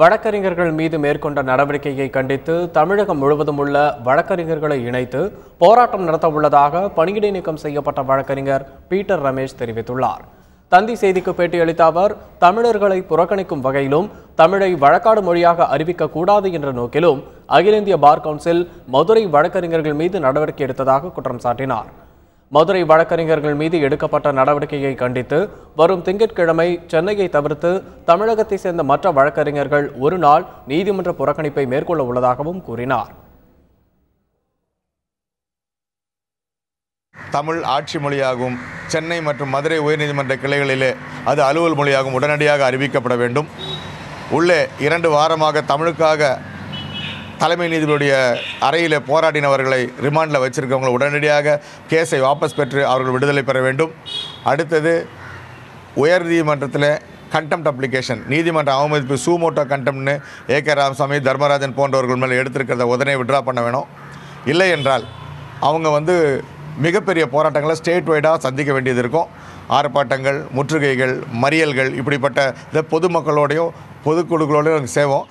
வழக்கறிஞர்கள் மீது மேற்கொண்ட நடவடிக்கையை கண்டித்து தமிழகம் முழுவதும் உள்ள வழக்கறிஞர்களை இணைத்து போராட்டம் நடத்த உள்ளதாக பணியிடை நீக்கம் செய்யப்பட்ட வழக்கறிஞர் பீட்டர் ரமேஷ் தெரிவித்துள்ளார் தந்தி செய்திக்கு பேட்டியளித்த அவர் தமிழர்களை புறக்கணிக்கும் வகையிலும் தமிழை வழக்காடு மொழியாக அறிவிக்கக்கூடாது என்ற நோக்கிலும் அகில இந்திய பார் கவுன்சில் மதுரை வழக்கறிஞர்கள் மீது நடவடிக்கை எடுத்ததாக குற்றம் சாட்டினார் மதுரை வழக்கறிஞர்கள் மீது எடுக்கப்பட்ட நடவடிக்கையை கண்டித்து வரும் திங்கட்கிழமை சென்னையை தவிர்த்து தமிழகத்தை சேர்ந்த மற்ற வழக்கறிஞர்கள் ஒரு நாள் நீதிமன்ற புறக்கணிப்பை மேற்கொள்ள உள்ளதாகவும் கூறினார் தமிழ் ஆட்சி மொழியாகும் சென்னை மற்றும் மதுரை உயர்நீதிமன்ற கிளைகளிலே அது அலுவல் மொழியாகும் உடனடியாக அறிவிக்கப்பட வேண்டும் உள்ளே இரண்டு வாரமாக தமிழுக்காக தலைமை நீதிபதியுடைய அறையில் போராடினவர்களை ரிமாண்டில் வச்சுருக்கவங்களை உடனடியாக கேஸை வாபஸ் பெற்று அவர்கள் விடுதலை பெற வேண்டும் அடுத்தது உயர் நீதிமன்றத்தில் கண்டெம்ட் அப்ளிகேஷன் நீதிமன்ற அவமதிப்பு சூமோட்டோ கண்டெம்னு ஏ கே ராமசாமி தர்மராஜன் போன்றவர்கள் மேலே எடுத்திருக்கிறத உடனே விட்ரா பண்ண வேணும் இல்லை என்றால் அவங்க வந்து மிகப்பெரிய போராட்டங்களை ஸ்டேட் வைடாக சந்திக்க வேண்டியது இருக்கும் ஆர்ப்பாட்டங்கள் முற்றுகைகள் மறியல்கள் இப்படிப்பட்ட இதை பொதுமக்களோடையும் பொதுக்குழுக்களோடையும் சேவோம்